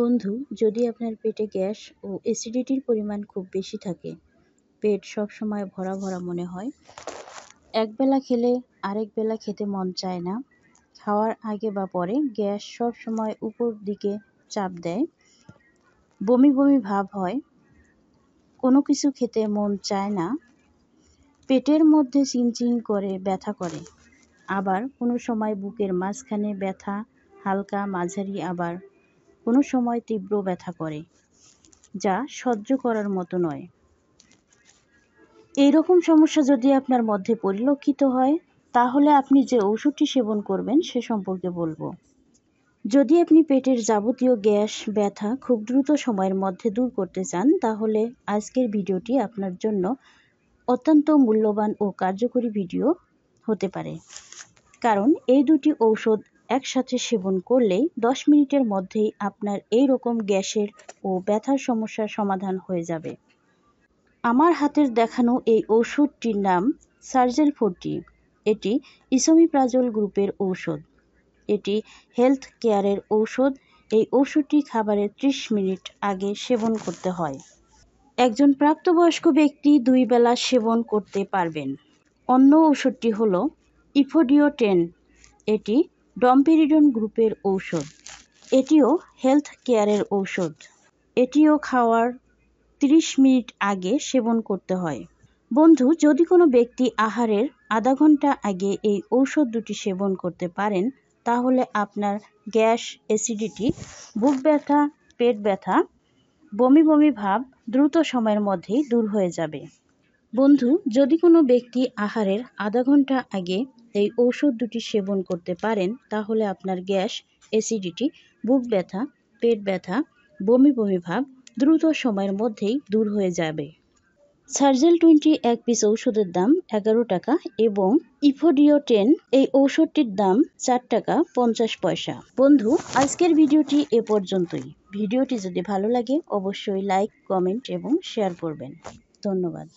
বন্ধু যদি আপনার পেটে গ্যাস ও অ্যাসিডিটির পরিমাণ খুব বেশি থাকে পেট সব সময় ভরা ভরা মনে হয় একবেলা খেলে আরেক বেলা খেতে মন চায় না খাওয়ার আগে বা পরে গ্যাস সব সময় উপর দিকে চাপ দেয় বমি বমি ভাব হয় কোনো কিছু খেতে মন চায় না পেটের মধ্যে চিনচিন করে ব্যথা করে আবার কোনো সময় বুকের মাঝখানে ব্যথা হালকা মাঝারি আবার কোনো সময় তীব্র ব্যথা করে যা সহ্য করার মতো নয় এই রকম সমস্যা যদি আপনার মধ্যে পরিলক্ষিত হয় তাহলে আপনি যে ওষুধটি সেবন করবেন সে সম্পর্কে বলবো যদি আপনি পেটের যাবতীয় গ্যাস ব্যথা খুব দ্রুত সময়ের মধ্যে দূর করতে চান তাহলে আজকের ভিডিওটি আপনার জন্য অত্যন্ত মূল্যবান ও কার্যকরী ভিডিও হতে পারে কারণ এই দুটি ঔষধ একসাথে সেবন করলেই দশ মিনিটের মধ্যেই আপনার এই রকম গ্যাসের ও ব্যথার সমস্যার সমাধান হয়ে যাবে আমার হাতের দেখানো এই ওষুধটির নাম সার্জেল ফোরটি এটি ইসমি প্রাজল গ্রুপের ঔষধ এটি হেলথ কেয়ারের ঔষধ এই ওষুধটি খাবারের ত্রিশ মিনিট আগে সেবন করতে হয় একজন প্রাপ্তবয়স্ক ব্যক্তি দুই বেলা সেবন করতে পারবেন অন্য ওষুধটি হল ইফোডিও টেন এটি ডম্পিরিডন গ্রুপের ঔষধ এটিও হেলথ কেয়ারের ঔষধ এটিও খাওয়ার 30 মিনিট আগে সেবন করতে হয় বন্ধু যদি কোনো ব্যক্তি আহারের আধা ঘন্টা আগে এই ঔষধ দুটি সেবন করতে পারেন তাহলে আপনার গ্যাস অ্যাসিডিটি বুক ব্যথা পেট ব্যথা বমি বমি ভাব দ্রুত সময়ের মধ্যেই দূর হয়ে যাবে বন্ধু যদি কোনো ব্যক্তি আহারের আধা ঘন্টা আগে এই ঔষধ দুটি সেবন করতে পারেন তাহলে আপনার গ্যাস অ্যাসিডিটি বুক ব্যথা পেট ব্যথা বমি বমি ভাব দ্রুত সময়ের মধ্যেই দূর হয়ে যাবে সার্জেল টোয়েন্টি এক পিস ঔষধের দাম এগারো টাকা এবং ইফোডিও টেন এই ঔষধটির দাম চার টাকা পঞ্চাশ পয়সা বন্ধু আজকের ভিডিওটি এ পর্যন্তই ভিডিওটি যদি ভালো লাগে অবশ্যই লাইক কমেন্ট এবং শেয়ার করবেন ধন্যবাদ